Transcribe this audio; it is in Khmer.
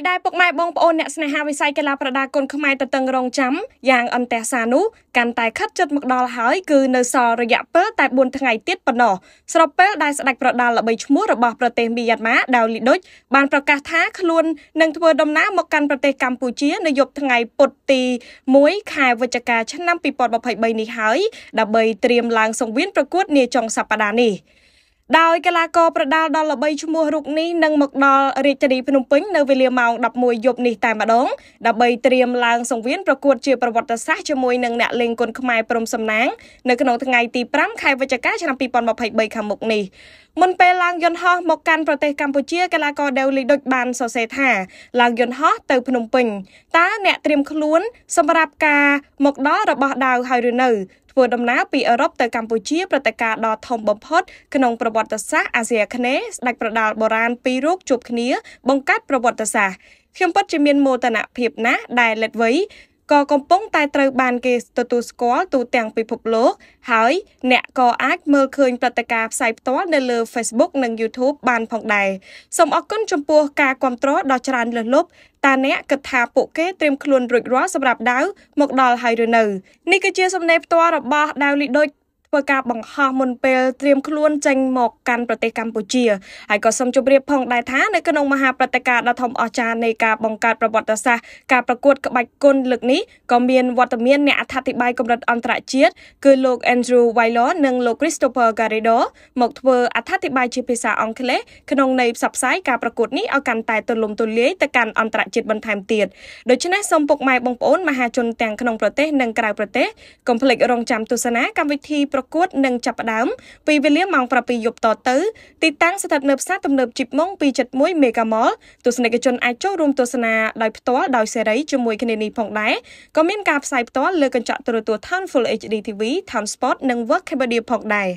ដែលពុកម៉ែបងប្អូនអ្នកស្នេហាវិស័យកីឡាប្រដាល់គុនខ្មែរតតឹងរងចាំយ៉ាងអន្តះសានោះកាន់តែខិតជិតមកដល់ហើយគឺនៅសល់រយៈពេលតែ4ថ្ងៃទៀតប៉ុណ្ណោះស្របពេលដែលស្ដេចប្រដាល់ល្បីឈ្មោះរបស់ប្រទេសមីយ៉ាន់ម៉ាដាវលីដុចបានប្រកាសថាខ្លួននឹងធ្វើដំណើរមកកាន់ប្រទេសកម្ពុជានៅយប់ថ្ងៃពុធទី1ខែវិច្ឆិកា ឆ្នាំ2023នេះហើយ ដើម្បីត្រៀមឡើងសង្វៀនប្រកួតនាចុងសប្តាហ៍នេះ។ដោយកីឡាករប្រដាល់ដល់ល្បីឈ្មោះរុកនេះនឹងមកដល់រាជធានីភ្នំពេញនៅវេលាម៉ោង11យប់នេះតែម្ដងដើម្បីត្រៀមឡើងសង្វៀនប្រកួតជាប្រវត្តិសាស្ត្រជាមួយនឹងអ្នកលេងគុនខ្មែរព្រំសំណាងនៅក្នុងថ្ងៃទី5ខែវិច្ឆិកាឆ្នាំ2023ខាងមុខនេះមុនពេលឡើងយន្តហោះមកកាន់ប្រទេសកម្ពុជាកីឡាករដេវលីដូចបានសរសេរថា ឡើងយន្តហោះទៅភ្នំពេញតើអ្នកត្រៀមខ្លួន សម្រាប់ការមកដល់របស់ដាវហើយឬនៅធ្វើដំណើរពីអឺរ៉ុបទៅកម្ពុជាព្រឹត្តិការណ៍ដ៏ធំបំផុតក្នុងប្រវត្តិសាស្ត្រអាស៊ីអាគ្នេយ៍ស្ដេចប្រដាល់បុរាណពីររូបជួបគ្នា បង្កើតប្រវត្តិសាស្ត្រខ្ញុំពិតជាមានមោទនភាពណាស់ដែលលិតវ័យក៏កំពុងតែត្រូវបានគេទទួលស្គាល់ទូទាំងពិភពលោកហើយ អ្នកក៏អាចមើលឃើញព្រឹត្តិការណ៍ផ្សាយផ្ទាល់នៅលើ Facebook និង YouTube បានផងដែរសូមអរគុណចំពោះការគ្រប់គ្រងដ៏ច្រើនលើសលប់តាអ្នកគិតថាពួកគេត្រៀមខ្លួនរួចរាល់សម្រាប់ដាវមកដល់ហើយឬនៅនេះគឺជាសំណេរផ្ទាល់របស់ដាវលីដូចធ្វើការបង្ហោះមុនពេលត្រៀមខ្លួនចេញមកកាន់ប្រទេសកម្ពុជាហើយក៏សូមជម្រាបផងដែរថានៅក្នុងមហាព្រឹត្តិការណ៍ដ៏ធំអស្ចារ្យនៃការបង្កើតប្រវត្តិសាស្ត្រការប្រកួតក្បាច់គុនលើកនេះក៏មានវត្តមានអ្នកអត្ថាធិប្បាយកម្រិតអន្តរជាតិគឺលោក Andrew Wylor និងលោក Christopher Garrido មកធ្វើអត្ថាធិប្បាយជាភាសាអង់គ្លេសក្នុងន័យផ្សព្វផ្សាយការប្រកួតនេះឲ្យកាន់តែទូលំទូលាយទៅកាន់អន្តរជាតិបន្ថែមទៀតដូច្នេះសូមពុកម៉ែបងប្អូនមហាជនទាំងក្នុងប្រទេសនិងក្រៅប្រទេសកុំភ្លេចរងចាំទស្សនាកម្មវិធីប្រកួតនឹងចាប់ផ្ដើមពីវេលាម៉ោង7យប់តទៅទីតាំងស្ថិតនៅផ្សារទំនើបជីបម៉ុង271 Mega Mall ទស្សនិកជនអាចចូលរួមទស្សនាដោយផ្ទាល់ដោយសេរីជាមួយគ្នានេះផងដែរក៏មានការផ្សាយផ្ទាល់លើកញ្ចក់ទូរទស្សន៍ Town Full HD TV Town Sport និង World Cambodia ផងដែរ